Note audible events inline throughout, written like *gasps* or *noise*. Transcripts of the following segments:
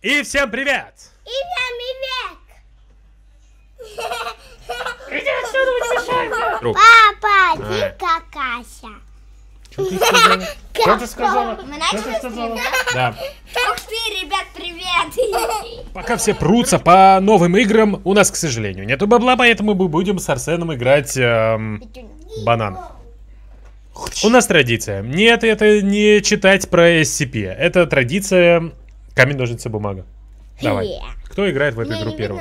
И всем привет! И всем привет! Иди отсюда, не мешай мне! Папа, иди какася. Что ты сказала? Что ты сказала? Мы Что ты Да. Ух ты, ребят, привет! Пока все прутся по новым играм, у нас, к сожалению, нету бабла, поэтому мы будем с Арсеном играть эм, банан. У нас традиция. Нет, это не читать про SCP. Это традиция Камень, ножницы, бумага. Давай. Кто играет в эту игру первым?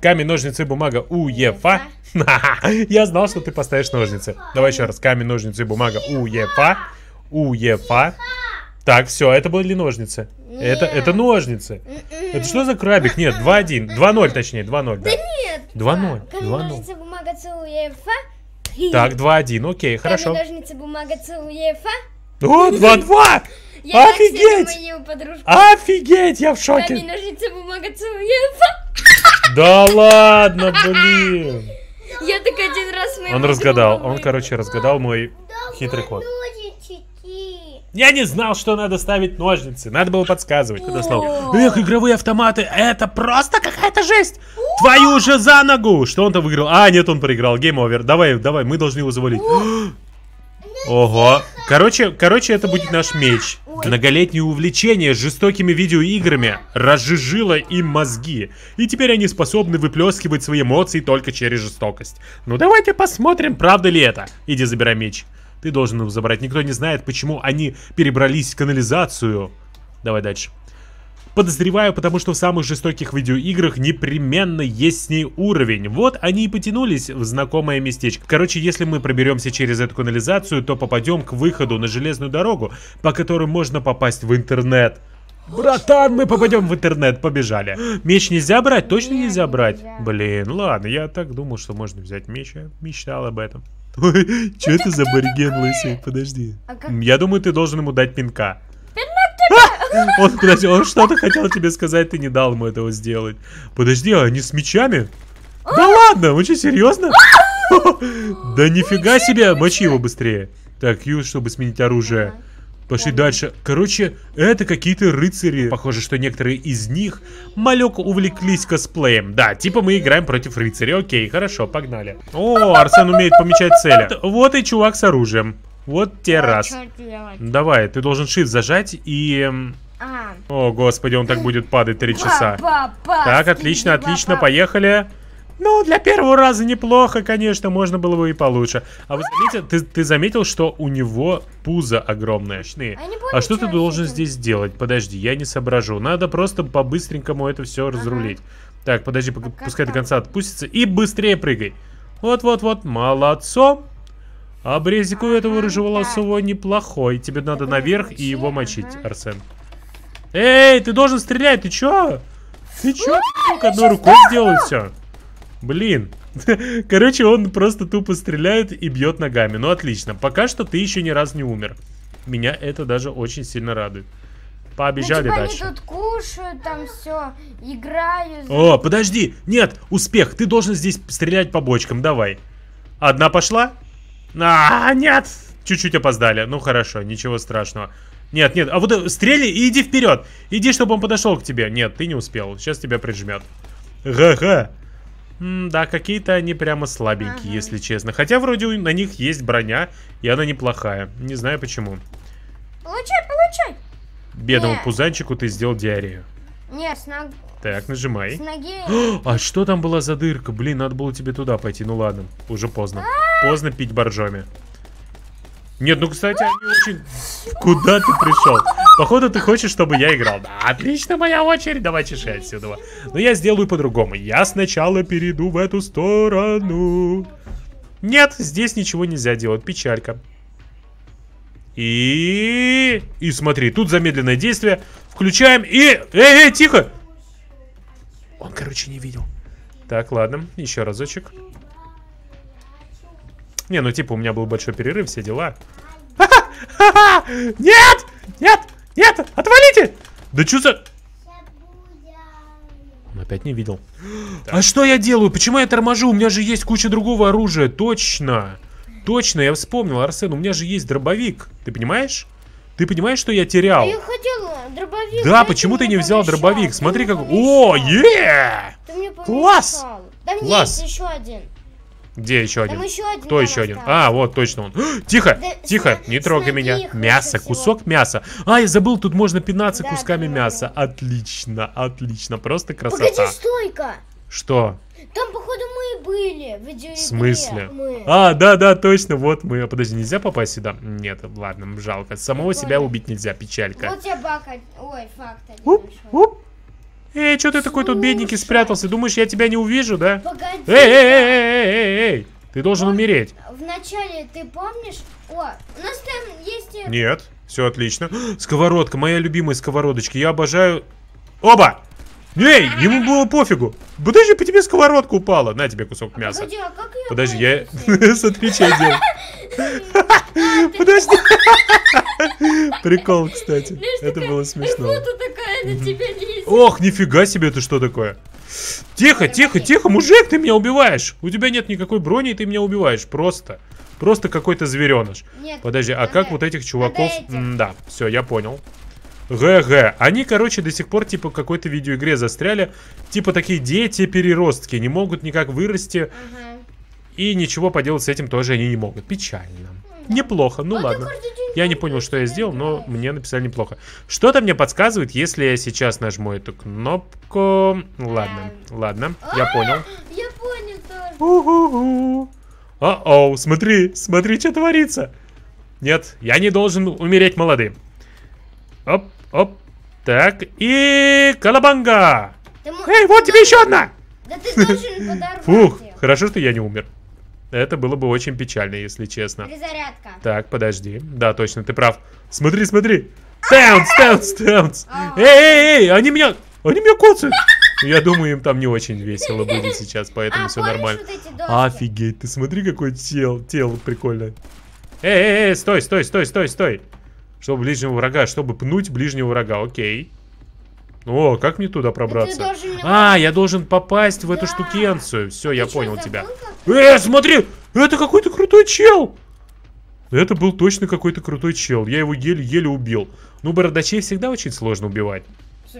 Камень, ножницы, бумага, УЕФА. *laughs* Я знал, что ты поставишь ножницы. Давай еще раз. Камень, ножницы, бумага, УЕФА. УЕФА. Так, все, это были ножницы. Это, это ножницы. М-м. Это что за крабик? Нет, 2-1. 2-0, точнее, 2-0. Да, да нет. 2-0. 2-0. бумага, ЦУЕФА. Так, 2-1, окей, хорошо. Камень, ножницы, бумага, ЦУЕФА. О, 2-2! Я Офигеть! Мою Офигеть, я в шоке. Камень, ножницы, бумага, Да ладно, блин. Я так один раз... Он разгадал, он, короче, разгадал мой хитрый ход. Я не знал, что надо ставить ножницы. Надо было подсказывать. Когда стал, эх, игровые автоматы, это просто какая-то жесть. Твою же за ногу. Что он там выиграл? А, нет, он проиграл. Гейм овер. Давай, давай, мы должны его завалить. Ого. Короче, короче, это будет наш меч. Многолетнее увлечение жестокими видеоиграми разжижило им мозги. И теперь они способны выплескивать свои эмоции только через жестокость. Ну давайте посмотрим, правда ли это. Иди забирай меч. Ты должен его забрать. Никто не знает, почему они перебрались в канализацию. Давай дальше. Подозреваю, потому что в самых жестоких видеоиграх непременно есть с ней уровень. Вот они и потянулись в знакомое местечко. Короче, если мы проберемся через эту канализацию, то попадем к выходу на железную дорогу, по которой можно попасть в интернет. Братан, мы попадем в интернет, побежали. Меч нельзя брать? Точно Нет, нельзя брать? Нельзя. Блин, ладно, я так думал, что можно взять меч, я мечтал об этом. *laughs* Ой, что это за бариген лысый? Подожди. А я думаю, ты должен ему дать пинка. Пинок он, подожди, он что-то хотел тебе сказать, ты не дал ему этого сделать. Подожди, а они с мечами? Да а! ладно, вы что, серьезно? А! *laughs* Да нифига себе, мочи его быстрее. Так, Ю, чтобы сменить оружие. Пошли да, дальше. Короче, это какие-то рыцари. Похоже, что некоторые из них малек увлеклись косплеем. Да, типа мы играем против рыцаря. Окей, хорошо, погнали. О, Арсен умеет помечать цели. *laughs* Вот и чувак с оружием. Вот те раз. Давай, ты должен shift зажать и... Эм, а. О, господи, он так будет падать три часа. так, отлично, отлично, поехали. Ну, для первого раза неплохо, конечно, можно было бы и получше. А вы заметил, ты, ты заметил, что у него пузо огромное. А Шны. А, а что ты должен здесь делать? Подожди, я не соображу. Надо просто по-быстренькому это все ага. разрулить. Так, подожди, а пускай до конца отпустится. И быстрее прыгай. Вот-вот-вот, молодцом. А брезик у этого рыжеволосого неплохой. Тебе надо наверх и его мочить, Арсен. Эй, ты должен стрелять, ты чё? Ты чё, сука, одной рукой сделал все? Блин. *laughs* Короче, он просто тупо стреляет и бьет ногами. Ну, отлично. Пока что ты еще ни разу не умер. Меня это даже очень сильно радует. Пообижали ну, типа дальше. Они тут кушают, там все, играют. О, подожди. Нет, успех. Ты должен здесь стрелять по бочкам. Давай. Одна пошла? А, нет. Чуть-чуть опоздали. Ну, хорошо, ничего страшного. Нет, нет, а вот э, стрели и иди вперед. Иди, чтобы он подошел к тебе. Нет, ты не успел. Сейчас тебя прижмет. Ха-ха. Да, какие-то они прямо слабенькие, ага. если честно. Хотя вроде на них есть броня, и она неплохая. Не знаю почему. Получай, получай. Бедному Нет. пузанчику ты сделал диарею. Нет, с ног... Так, нажимай. С ноги. *gasps* а что там была за дырка? Блин, надо было тебе туда пойти. Ну ладно, уже поздно. А -а -а. Поздно пить боржоми. Нет, ну, кстати, они очень... Куда ты пришел? Походу, ты хочешь, чтобы я играл. Да, отлично, моя очередь. Давай чеши отсюда. Но я сделаю по-другому. Я сначала перейду в эту сторону. Нет, здесь ничего нельзя делать. Печалька. И... И смотри, тут замедленное действие. Включаем и... Эй, эй, тихо! Он, короче, не видел. Так, ладно, еще разочек. Не, ну типа у меня был большой перерыв, все дела. *laughs* Нет! Нет! Нет! Отвалите! Да что за... Он опять не видел. А что я делаю? Почему я торможу? У меня же есть куча другого оружия. Точно! Точно, я вспомнил, Арсен, у меня же есть дробовик. Ты понимаешь? Ты понимаешь, что я терял? я хотела дробовик. Да, почему ты не взял дробовик? Смотри, как... О, е! Класс! Там Класс. есть еще один. Где еще один? Там еще один Кто еще один? А, вот, точно он. *gasps* тихо, да, тихо, не трогай меня. Мясо, кусок всего. мяса. А, я забыл, тут можно пинаться да, кусками мяса. Да. Отлично, отлично, просто красота. Погоди, стойка. Что? Там, походу, мы и были. В В смысле? Мы. А, да, да, точно, вот мы. А, подожди, нельзя попасть сюда? Нет, ладно, жалко. Самого Прикольно. себя убить нельзя, печалька. Вот я бака. Ой, факт. Уп, уп. Эй, что ты такой тут бедненький спрятался? Думаешь, я тебя не увижу, да? Погоди. Эй, эй, эй, эй, эй, эй. Ты должен Он... умереть. Вначале ты помнишь? О, у нас там есть... Э, Нет, все отлично. *gasps* Сковородка, моя любимая сковородочка. Я обожаю... Оба! Эй, ему было пофигу. Подожди, по тебе сковородка упала. На тебе кусок а мяса. Погоди, а как я Подожди, я... Смотри, что я делаю. А, подожди. Прикол, кстати. Это было смешно. Ох, нифига себе, это что такое? Тихо, тихо, тихо, мужик, ты меня убиваешь. У тебя нет никакой брони, и ты меня убиваешь. Просто. Просто какой-то звереныш. Подожди, а как вот этих чуваков... да, все, я понял. ГГ. Они, короче, до сих пор, типа, в какой-то видеоигре застряли. Типа, такие дети-переростки. Не могут никак вырасти. Ага. И ничего поделать с этим тоже они не могут. Печально. Неплохо, ну ладно. Я не понял, что я сделал, но мне написали неплохо. Что-то мне подсказывает, если я сейчас нажму эту кнопку. Ладно, ладно, а, я понял. Я понял О-оу, смотри, смотри, что творится. Нет, я не должен умереть молодым. Оп, оп. Так, и колобанга. Эй, вот тебе еще одна. Да ты должен *laughs* подарок. Фух, хорошо, что я не умер. Это было бы очень печально, если честно. Перезарядка. Так, подожди. Да, точно, ты прав. Смотри, смотри. Стэнс, стэнс, стэнс. А. Эй, эй, эй, они меня... Они меня коцают. Я думаю, им там не очень весело будет сейчас, поэтому а, все нормально. Вот Офигеть, ты смотри, какое тело, тело прикольное. Эй, эй, эй, стой, стой, стой, стой, стой. Чтобы ближнего врага, чтобы пнуть ближнего врага, окей. О, как мне туда пробраться? А, я должен попасть в эту да. штукенцию. Все, я понял тебя. Э, смотри! Это какой-то крутой чел! Это был точно какой-то крутой чел. Я его еле-еле убил. Ну, бородачей всегда очень сложно убивать.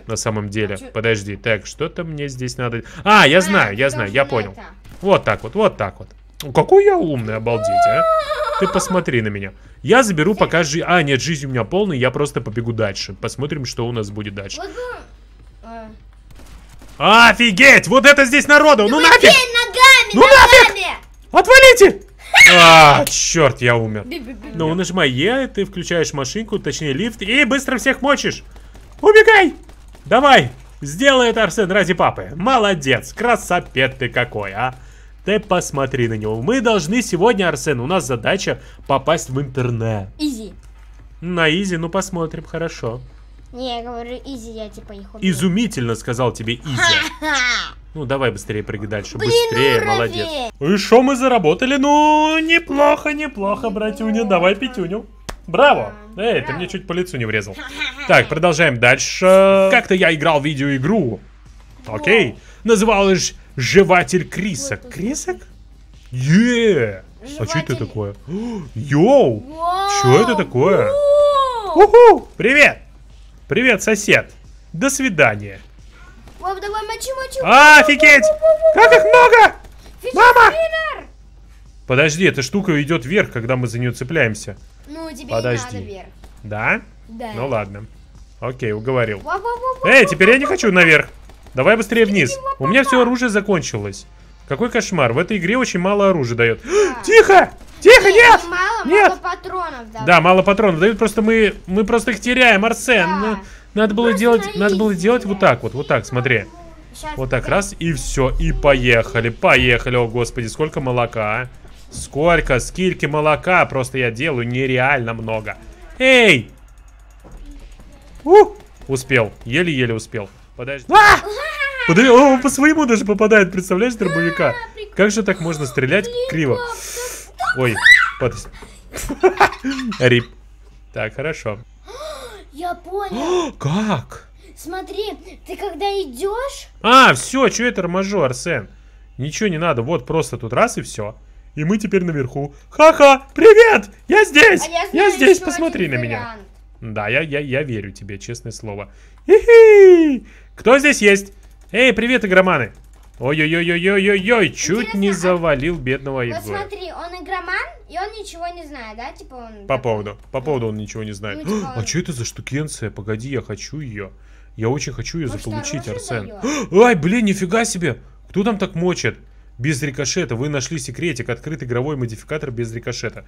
На самом деле. А Подожди. Так, что-то мне здесь надо... А, я а, знаю, я знаю, я понял. Вот так вот, вот так вот. Какой я умный, обалдеть, а. Ты посмотри на меня. Я заберу пока жизнь... А, нет, жизнь у меня полная, я просто побегу дальше. Посмотрим, что у нас будет дальше. А. Офигеть! Вот это здесь народу! Ну, ну нафиг! Ногами, ну ногами. нафиг! Отвалите! *laughs* А, черт, я умер. Ну, нажимай Е, ты включаешь машинку, точнее лифт, и быстро всех мочишь. Убегай! Давай! Сделай это, Арсен, ради папы. Молодец, красопет ты какой, а. Ты посмотри на него. Мы должны сегодня, Арсен, у нас задача попасть в интернет. Изи. На изи, ну посмотрим, хорошо. Не, я говорю, Изи, я типа их убью. Изумительно сказал тебе Изи. Ну, давай быстрее прыгай дальше. Блин, быстрее, ну уровень. молодец. Ну и что мы заработали? Ну, неплохо, неплохо, братюня. Давай пятюню. Браво! Эй, ты мне чуть по лицу не врезал. Так, продолжаем дальше. Как-то я играл в видеоигру. Окей. Называлась Жеватель Крисок. Крисок? Еее! А что *gasps* это такое? Йоу! Что это такое? Уху! Привет! Привет, сосед. До свидания. Мам, давай мочи, мочи. А, офигеть! Как их много! Мама! Подожди, эта штука идет вверх, когда мы за нее цепляемся. Ну, тебе Подожди. не надо вверх. Да? Да. Ну ладно. Окей, уговорил. Эй, теперь я не хочу наверх. Давай быстрее вниз. У меня все оружие закончилось. Какой кошмар. В этой игре очень мало оружия дает. *gasps* Тихо! Тихо, нет! Мало, нет! мало патронов дают. Да, мало патронов дают, просто мы, мы просто их теряем, Арсен. Да. Надо, ну, надо было ну, делать, надо было делать вот так вот, вот так, смотри. Сейчас вот так, раз, и все, и поехали, поехали. О, господи, сколько молока, а? Сколько, скильки молока, просто я делаю нереально много. Эй! У! Успел, еле-еле успел. Подожди. А! а! Подожди, он по своему даже попадает, представляешь, дробовика. А, как же так можно стрелять криво? Ой, подпись. *laughs* Рип. Так, хорошо. *gasps* Я понял. *gasps* Как? Смотри, ты когда идешь... А, все, что это торможу, Арсен? Ничего не надо, вот просто тут раз и все. И мы теперь наверху. Ха-ха, привет, я здесь, а я, знаю, я здесь, посмотри на меня. Да, я, я, я верю тебе, честное слово. Хи -хи! Кто здесь есть? Эй, привет, игроманы. Ой-ой-ой-ой-ой-ой, чуть не а завалил бедного Егора. Вот смотри, он игроман, и он ничего не знает, да? Типа он... По поводу, по ну, поводу он ничего не знает. А что это за штукенция? Погоди, я хочу ее. Я очень хочу ее заполучить, Арсен. *gasps* Ай, блин, нифига себе! Кто там так мочит? Без рикошета. Вы нашли секретик. Открыт игровой модификатор без рикошета.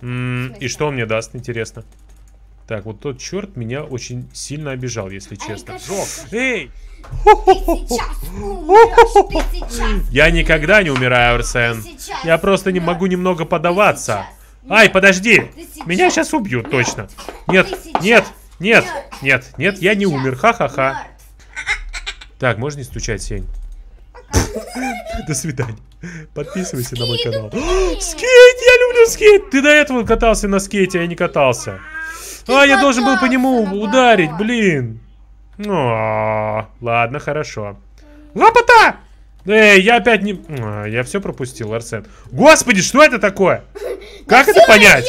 и что он мне даст, интересно? Так, вот тот черт меня очень сильно обижал, если а честно. Эй! Я никогда не умираю, Арсен. Я просто не могу немного подаваться. Ай, подожди! Меня сейчас убьют, точно. Нет, нет, нет, нет, нет, я не умер. Ха-ха-ха. Так, можно не стучать, Сень? До свидания. Подписывайся на мой канал. *gasps* Скейт! Я люблю скейт! Ты до этого катался на скейте, а я не катался. А, я должен был по нему ударить, блин. Ну, а, ладно, хорошо. Лопата! Эй, я опять не... А, я все пропустил, Арсен. Господи, что это такое? Как это понять?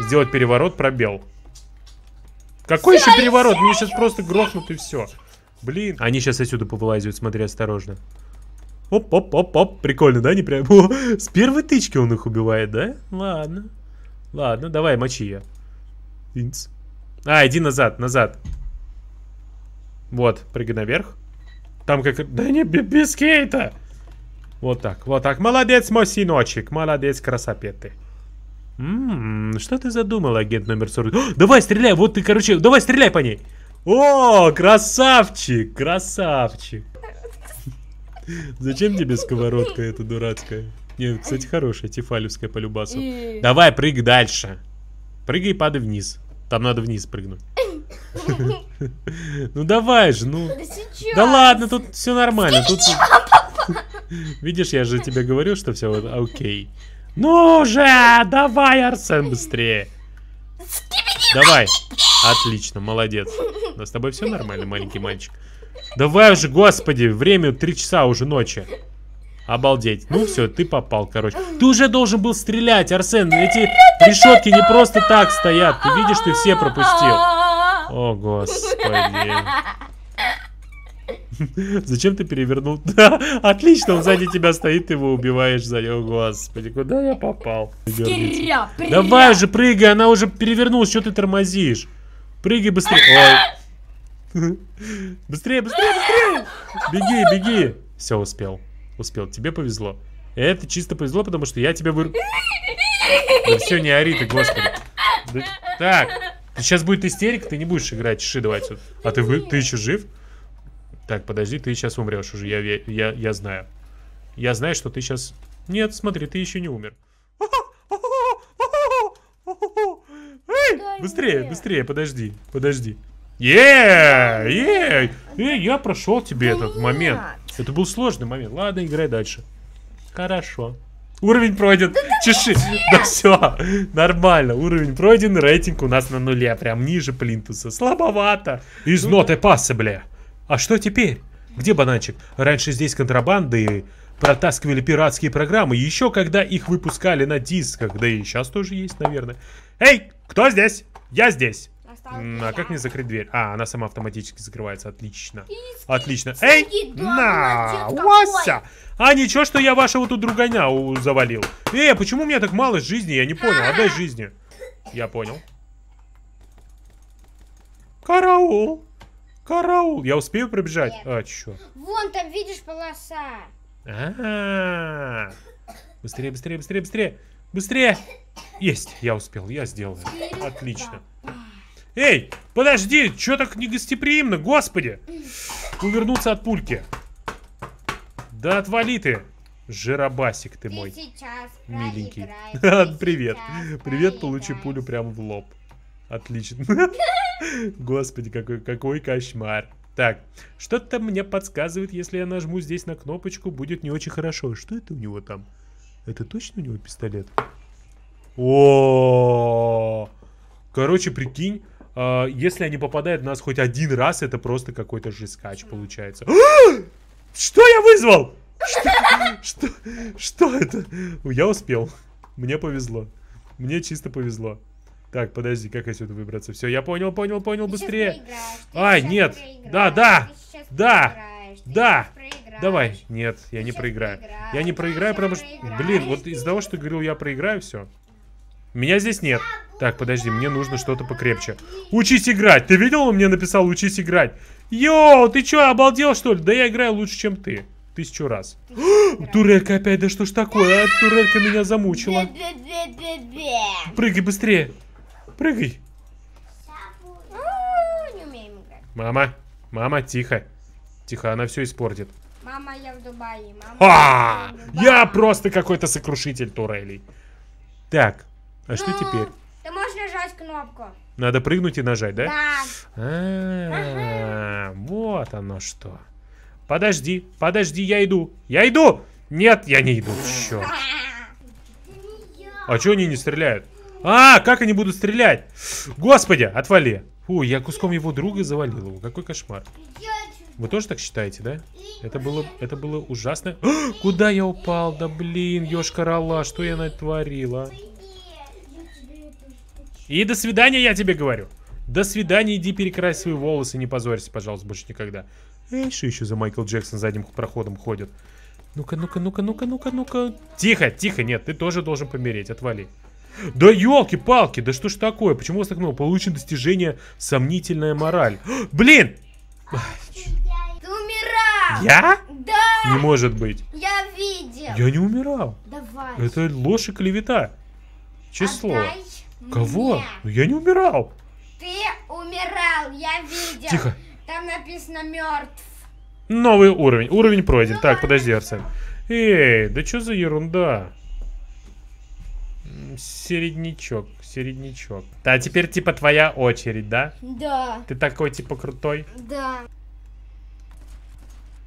Сделать переворот, пробел. Какой еще переворот? Мне сейчас просто грохнут и все. Блин. Они сейчас отсюда повылазят, смотри осторожно. Оп-оп-оп-оп. Прикольно, да? Не прям... *laughs* с первой тычки он их убивает, да? Ладно. Ладно, давай, мочи я. Инц. А, иди назад, назад. Вот, прыгай наверх. Там как... Да не, без кейта. Вот так, вот так. Молодец, мой синочек. Молодец, красопеты. Ммм, что ты задумал, агент номер 40? О, давай, стреляй, вот ты, короче, давай, стреляй по ней. О, красавчик, красавчик. Зачем тебе сковородка эта дурацкая? Не, кстати, хорошая, тифалевская по любасу. Давай, прыг дальше. Прыгай и падай вниз. Там надо вниз прыгнуть. Ну давай же, ну. Да ладно, тут все нормально. Тут... Видишь, я же тебе говорю, что все вот окей. Ну же, давай, Арсен, быстрее. Давай. Отлично, молодец. Но с тобой все нормально, маленький мальчик. Давай уже, господи, время 3 часа уже ночи. Обалдеть. Ну все, ты попал, короче. Ты уже должен был стрелять, Арсен. Эти решетки не просто так стоят. Ты видишь, ты все пропустил. О, господи. *laughs* Зачем ты перевернул? Да, *laughs* отлично, он сзади тебя стоит, ты его убиваешь сзади. О, господи, куда я попал? Скиря, Давай же, прыгай, она уже перевернулась, что ты тормозишь? Прыгай быстрее. Ой. *laughs* Быстрее, быстрее, быстрее. Беги, беги. Все, успел. Успел, тебе повезло. Это чисто повезло, потому что я тебя выр... Да все, не ори ты, господи. Да... Так, ты Сейчас будет истерика, ты не будешь играть ши, давай отсюда. А ты, вы, ты еще жив? Так, подожди, ты сейчас умрешь уже, я, я, я знаю. Я знаю, что ты сейчас... Нет, смотри, ты еще не умер. Эй, быстрее, быстрее, подожди, подожди. Еее, еее, я прошел тебе этот момент. Это был сложный момент. Ладно, играй дальше. Хорошо. Уровень пройден. Да Чеши. Да все. Нормально. Уровень пройден. Рейтинг у нас на нуле. Прям ниже плинтуса. Слабовато. Из ну ноты бля. А что теперь? Где бананчик? Раньше здесь контрабанды протаскивали пиратские программы. Еще когда их выпускали на дисках. Да и сейчас тоже есть, наверное. Эй, кто здесь? Я здесь. А как мне закрыть дверь? А, она сама автоматически закрывается. Отлично. Отлично. Эй, на, Вася! А ничего, что я вашего тут другоня завалил. Эй, почему у меня так мало жизни? Я не понял. Отдай а. жизни. Я понял. Караул. Караул. Я успею пробежать? Нет. А, чё? Вон там, видишь, полоса. А, -а, а Быстрее, быстрее, быстрее, быстрее. Быстрее. Есть, я успел, я сделал. Отлично. Да. Эй, подожди, что так негостеприимно, господи. Увернуться от пульки. Да отвали ты. Жиробасик ты, ты мой. Миленький. Проиграй, Привет. Привет, получи пулю прямо в лоб. Отлично. *laughs* Господи, какой, какой кошмар. Так, что-то мне подсказывает, если я нажму здесь на кнопочку, будет не очень хорошо. Что это у него там? Это точно у него пистолет? О, -о, -о, -о. короче, прикинь, э, если они попадают в нас хоть один раз, это просто какой-то жескач получается. *gasps* Что я вызвал? Что, *laughs* что, что это? Я успел. Мне повезло. Мне чисто повезло. Так, подожди, как отсюда выбраться? Все, я понял, понял, понял, ты быстрее. Ай, нет. Да, да. Да. Да. Давай. Нет, я не проиграю. Я не проиграю, потому что... Блин, вот из-за того, что говорил, я проиграю, все. Меня здесь нет. Так, подожди, мне нужно что-то покрепче. Учись играть. Ты видел, он мне написал учись играть? Йоу, ты чё, обалдел что ли? Да я играю лучше, чем ты. Тысячу раз. *gasps* Турелька опять, да что ж такое? А? Турелька меня замучила. Прыгай быстрее. Прыгай. Мама, мама, тихо. Тихо, она все испортит. Мама, я в Дубае. Мама, а! я, в Дубае. я просто какой-то сокрушитель турелей. Так, а что теперь? Ты можешь нажать кнопку. Надо прыгнуть и нажать, да? Да. А, -а, -а вот оно что. Подожди, подожди, я иду. Я иду! Нет, я не иду. Черт. А чего они не стреляют? А, как они будут стрелять? Господи, отвали. Фу, я куском его друга завалил его. Какой кошмар. Вы тоже так считаете, да? Это было, это было ужасно. А, *gasps* куда я упал? Да блин, ёшка-рала, что я натворила? И до свидания, я тебе говорю. До свидания, иди перекрась свои волосы, не позорься, пожалуйста, больше никогда. Эй, что еще за Майкл Джексон задним проходом ходит? Ну-ка, ну-ка, ну-ка, ну-ка, ну-ка, ну-ка. Тихо, тихо, нет, ты тоже должен помереть, отвали. Да елки-палки, да что ж такое? Почему вас так много? Получен достижение сомнительная мораль. *gasps* блин! Ты умирал! Я? Да! Не может быть. Я видел. Я не умирал. Давай. Это ложь и клевета. Число. Отдай. Кого? Меня. Ну, я не умирал. Ты умирал, я видел. Тихо. Там написано мертв. Новый уровень. Уровень пройден. Ну, так, ладно. подожди, Арсен. Эй, да что за ерунда? Середнячок, середнячок. Да теперь типа твоя очередь, да? Да. Ты такой типа крутой? Да.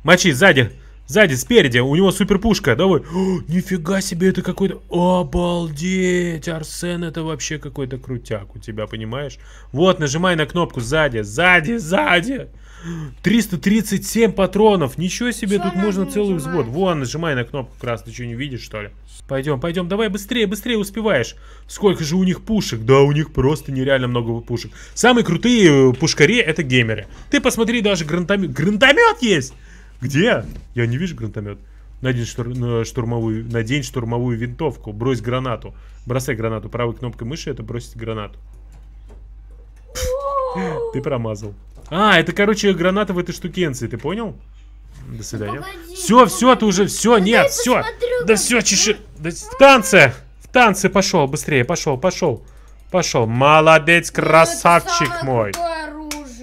Мочи сзади. Сзади, спереди, у него супер пушка, давай. О, нифига себе, это какой-то... Обалдеть, Арсен, это вообще какой-то крутяк у тебя, понимаешь? Вот, нажимай на кнопку сзади, сзади, сзади. 337 патронов, ничего себе, что тут можно целый взвод. Вон, нажимай на кнопку красный, ты что, не видишь, что ли? Пойдем, пойдем, давай быстрее, быстрее успеваешь. Сколько же у них пушек? Да, у них просто нереально много пушек. Самые крутые пушкари это геймеры. Ты посмотри, даже гранатомет, гранатомет есть! Где? Я не вижу гранатомет. Надень, штур... штурмовую... Надень штурмовую винтовку. Брось гранату. Бросай гранату. Правой кнопкой мыши это бросить гранату. Ты промазал. А, это, короче, граната в этой штукенции, ты понял? До свидания. все, все, ты уже, все, нет, все. Да все, чеши. Да, в танце, в танце пошел, быстрее, пошел, пошел. Пошел, молодец, красавчик мой.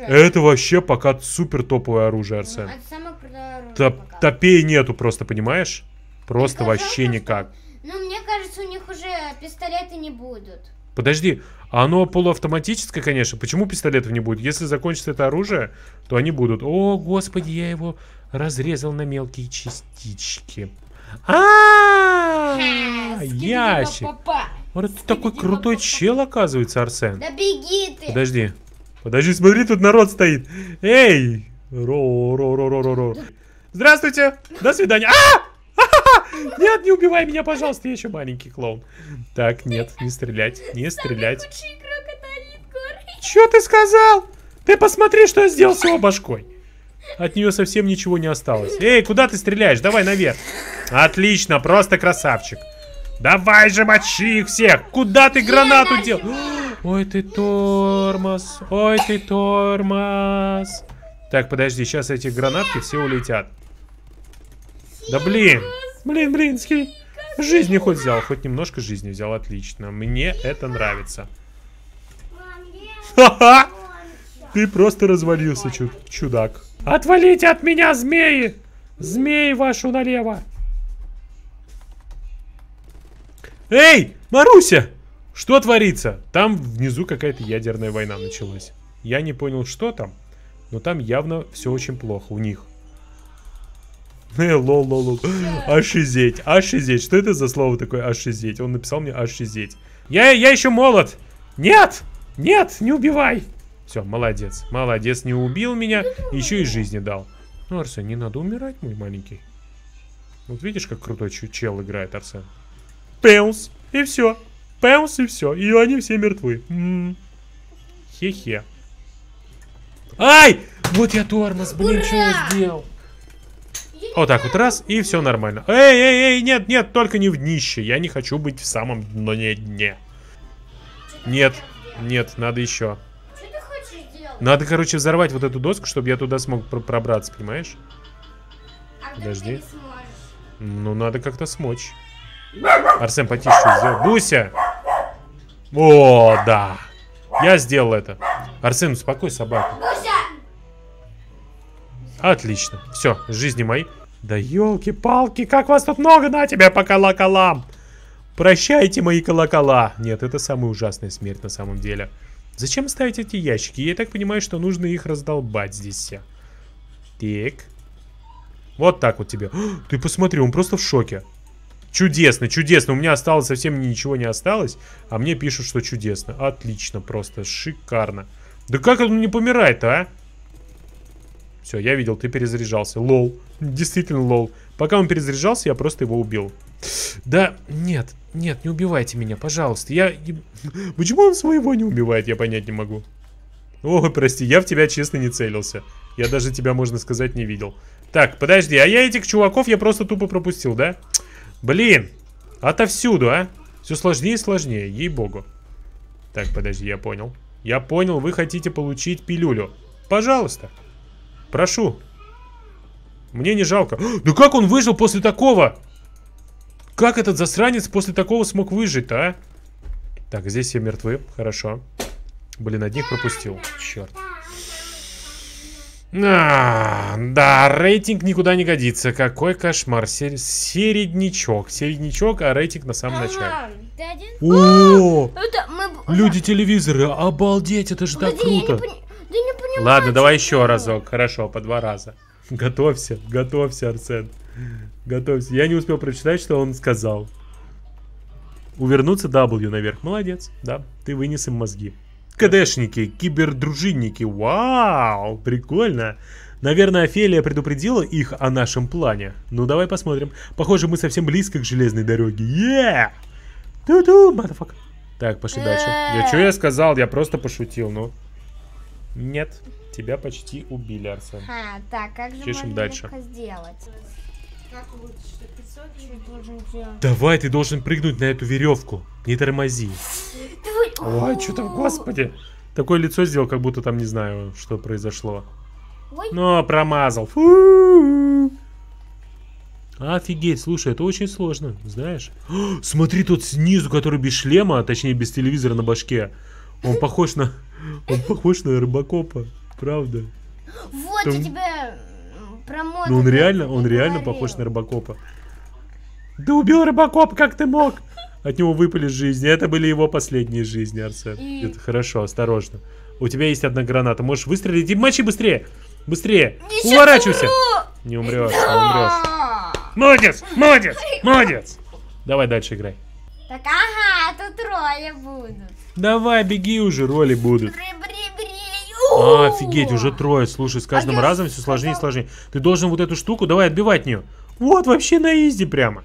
Это вообще пока супер топовое оружие, ну, Арсен. Ну, оружие Топей нету просто, понимаешь? Просто Мне вообще кажется, никак. Ну, мне кажется, у них уже пистолеты не будут. Подожди, а оно полуавтоматическое, конечно. Почему пистолетов не будет? Если закончится это оружие, то они будут. О, господи, я его разрезал на мелкие частички. А, -а, -а, -а ящик. Вот ты такой крутой чел, оказывается, Арсен. Да беги ты. Подожди. Подожди, смотри, тут народ стоит. Эй! Ро-ро-ро-ро-ро-ро. Здравствуйте! До свидания. А! Нет, не убивай меня, пожалуйста, я еще маленький клоун. Так, нет, не стрелять, не стрелять. Что ты сказал? Ты посмотри, что я сделал с его башкой. От нее совсем ничего не осталось. Эй, куда ты стреляешь? Давай наверх. Отлично, просто красавчик. Давай же, мочи их всех. Куда ты гранату делал? Ой, ты тормоз. Ой, ты тормоз. Так, подожди, сейчас эти гранатки все улетят. Да блин. Блин, блинский. Жизни хоть взял, хоть немножко жизни взял, отлично. Мне это нравится. Ха-ха! Ты просто развалился, чуд чудак. Отвалите от меня, змеи! Змеи вашу налево! Эй, Маруся! Что творится? Там внизу какая-то ядерная война началась. Я не понял, что там. Но там явно все очень плохо у них. лол, лол, лол. Ошизеть, ошизеть. Что это за слово такое ошизеть? Он написал мне ошизеть. Я, я еще молод. Нет, нет, не убивай. Все, молодец, молодец, не убил меня, еще и жизни дал. Ну, Арсен, не надо умирать, мой маленький. Вот видишь, как крутой чел играет Арсен. Пеус, и все. Пэмс и все. И они все мертвы. Хе-хе. Ай! Вот я тормоз, блин, что я сделал. Вот так вот раз, и все нормально. Эй, эй, эй, нет, нет, только не в днище. Я не хочу быть в самом дне дне. Нет, нет, надо еще. Надо, короче, взорвать вот эту доску, чтобы я туда смог пр пробраться, понимаешь? А Подожди. Ну, надо как-то смочь. Арсен, потише сделай. Буся! О, да. Я сделал это. Арсен, успокой собаку. Отлично. Все, жизни мои. Да елки-палки, как вас тут много, на тебя по колоколам. Прощайте мои колокола. Нет, это самая ужасная смерть на самом деле. Зачем ставить эти ящики? Я так понимаю, что нужно их раздолбать здесь все. Так. Вот так вот тебе. Ты посмотри, он просто в шоке. Чудесно, чудесно. У меня осталось совсем ничего не осталось. А мне пишут, что чудесно. Отлично, просто шикарно. Да как он не помирает, а? Все, я видел, ты перезаряжался. Лол. Действительно лол. Пока он перезаряжался, я просто его убил. Да, нет, нет, не убивайте меня, пожалуйста. Я... *laughs* Почему он своего не убивает, я понять не могу. Ой, прости, я в тебя, честно, не целился. Я даже тебя, можно сказать, не видел. Так, подожди, а я этих чуваков я просто тупо пропустил, да? Да. Блин! Отовсюду, а! Все сложнее и сложнее, ей-богу. Так, подожди, я понял. Я понял, вы хотите получить пилюлю. Пожалуйста. Прошу. Мне не жалко. *gasps* Да как он выжил после такого? Как этот засранец после такого смог выжить-то, а? Так, здесь все мертвы. Хорошо. Блин, одних пропустил. Черт. А, да, рейтинг никуда не годится. Какой кошмар. Сер середнячок. Середнячок, а рейтинг на самом начале. О, а, а люди телевизоры, обалдеть, это же так круто. Ладно, давай еще разок. Хорошо, по два раза. Готовься, готовься, Арсен. Готовься. Я не успел прочитать, что он сказал. Увернуться W наверх. Молодец, да. Ты вынес им мозги. КДшники, кибердружинники. Вау, прикольно. Наверное, Офелия предупредила их о нашем плане. Ну, давай посмотрим. Похоже, мы совсем близко к железной дороге. Yeah! Так, пошли дальше. Я что я сказал? Я просто пошутил, ну. Нет, тебя почти убили, Арсен. А, так, как же Чешем можно дальше. сделать? Давай, ты должен прыгнуть на эту веревку. Не тормози. Давай. Ой, что там, господи. Такое лицо сделал, как будто там не знаю, что произошло. Но промазал. Фу. Офигеть, слушай, это очень сложно, знаешь. О, смотри, тот снизу, который без шлема, а точнее без телевизора на башке. Он похож на... Он похож на рыбакопа, правда. Вот там... у тебя промотан. Ну он реально, он реально говорил. похож на Робокопа. Да убил Робокоп, как ты мог? От него выпали жизни. Это были его последние жизни, Арсен. И... Это хорошо, осторожно. У тебя есть одна граната. Можешь выстрелить и мочи быстрее. Быстрее. Еще Уворачивайся. Умру. Не умрешь, да. не умрешь. *laughs* Молодец, молодец, молодец. Давай дальше играй. Так, ага, тут роли будут. Давай, беги уже, роли будут. Бри -бри -бри. А, офигеть, уже трое. Слушай, с каждым а разом все сложнее и сложнее. Ты должен вот эту штуку, давай отбивать нее. Вот, вообще на изи прямо.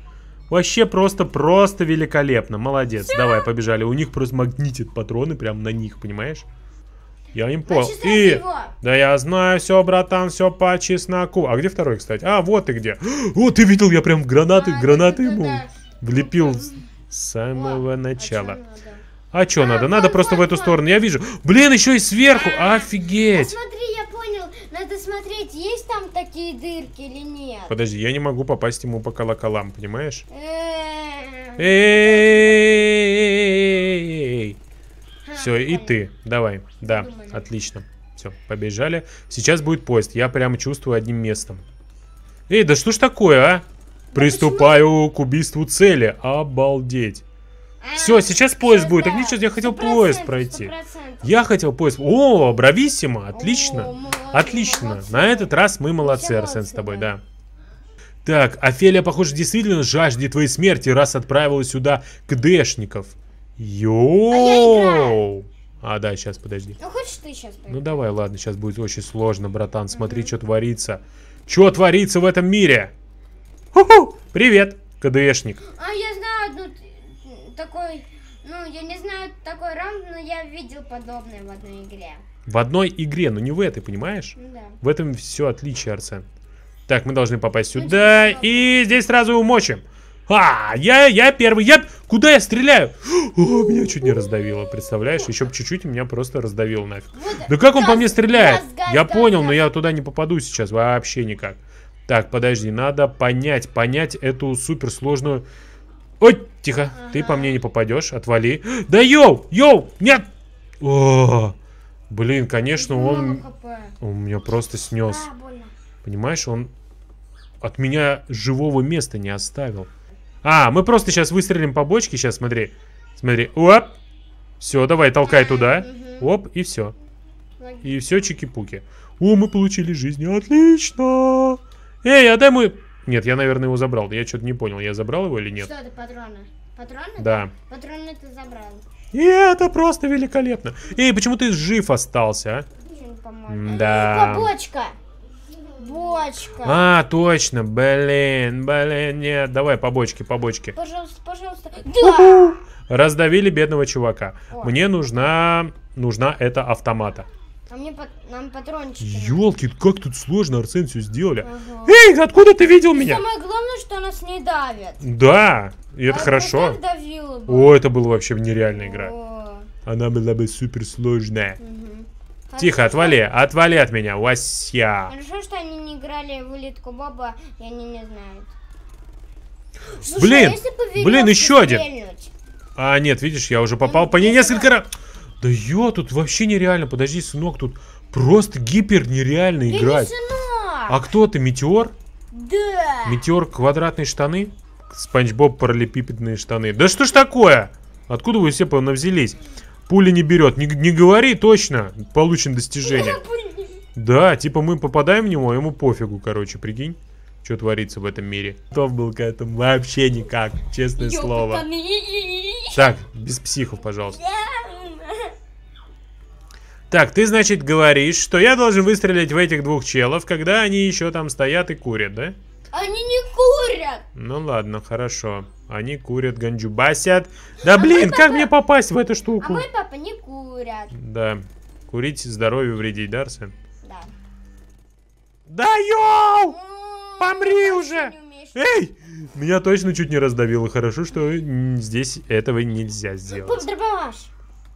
Вообще просто, просто великолепно. Молодец. Все. Давай, побежали. У них просто магнитит патроны прям на них, понимаешь? Я им понял. И... Да я знаю все, братан, все по чесноку. А где второй, кстати? А, вот и где. *gasps* О, ты видел, я прям гранаты, а, гранаты ему влепил с самого а начала. А а что а, надо? Вот, надо вот, просто вот, в эту вот. сторону. Я вижу. Блин, еще и сверху. А, Офигеть. А я понял. Надо смотреть, есть там такие дырки или нет. Подожди, я не могу попасть ему по колоколам, понимаешь? Эй! Все, и ты. Давай. Да, отлично. Все, побежали. Сейчас будет поезд. Я прям чувствую одним местом. Эй, да что ж такое, а? Приступаю к убийству цели. Обалдеть. Все, а, сейчас поезд будет. Так ничего, я хотел поезд пройти. Я хотел поезд. О, брависсимо, отлично. отлично. На этот раз мы молодцы, Арсен, с тобой, да. Так, Офелия, похоже, действительно жаждет твоей смерти, раз отправила сюда к кдэшников. Йоу! А, а да, сейчас, подожди. Ну, хочешь ты сейчас Ну, давай, ладно, сейчас будет очень сложно, братан. Смотри, что творится. Что творится в этом мире? Привет, КДшник. А, я знаю такой, ну, я не знаю такой ранг, но я видел подобное в одной игре. В одной игре, но не в этой, понимаешь? Да. В этом все отличие, Арсен. Так, мы должны попасть сюда, и здесь сразу его умочим. А, я, я первый, я... Куда я стреляю? О, меня чуть не раздавило, представляешь? Еще бы чуть-чуть, меня просто раздавило нафиг. Вот, да как он по мне стреляет? Газ, газ, я газ, понял, газ. но я туда не попаду сейчас, вообще никак. Так, подожди, надо понять, понять эту суперсложную Ой, тихо. Ага. Ты по мне не попадешь, отвали. *gasps* Да йоу, йоу, нет. О, блин, конечно, он... Он меня просто снес. Понимаешь, он от меня живого места не оставил. А, мы просто сейчас выстрелим по бочке. Сейчас, смотри. Смотри. Оп. Все, давай, толкай туда. Оп, и все. И все, чики-пуки. О, мы получили жизнь. Отлично. Эй, отдай а мой... Нет, я, наверное, его забрал. Я что-то не понял, я забрал его или нет? Что это, патроны? Патроны? Да. Патроны ты забрал. И это просто великолепно. Эй, почему ты жив остался, а? Да. бочка. Бочка. А, точно, блин, блин, нет, давай по бочке, по бочке. Пожалуйста, пожалуйста. Да! Раздавили бедного чувака. О. Мне нужна, нужна эта автомата. А мне под... нам патрончики. Елки, как тут сложно, Арсен, все сделали. Ага. Эй, откуда ты видел меня? самое главное, что нас не давят. Да, и это а хорошо. Давила бы. О, это была вообще нереальная игра. Она была бы суперсложная. Угу. Тихо, Хорошо, отвали, что... отвали от меня, Вася. Хорошо, что они не играли в улитку Баба, и они не знают. Слушай, блин, а блин, еще стрельнуть? один. А, нет, видишь, я уже попал ну, по ней ну, несколько раз. Да ё, тут вообще нереально. Подожди, сынок, тут просто гипер нереально да играть. Не сынок. А кто ты, метеор? Да. Метеор квадратные штаны? Спанч Боб паралепипедные штаны. Да что ж такое? Откуда вы все взялись? Пуля не берет. Не, не говори точно. Получен достижение. Да, типа мы попадаем в него, а ему пофигу, короче, прикинь. Что творится в этом мире. Готов был к этому вообще никак, честное Ёлка слово. Паны. Так, без психов, пожалуйста. Так, ты, значит, говоришь, что я должен выстрелить в этих двух челов, когда они еще там стоят и курят, да? Они не курят! Ну ладно, хорошо. Они курят, ганджубасят. Да а блин, как папа... мне попасть в эту штуку? А мой папа не курят. Да. Курить здоровью вредить, да, Арсен? Да. Да ёл! Помри уже! Эй! Меня точно чуть не раздавило. Хорошо, что здесь этого нельзя сделать. Пап, дробоваш.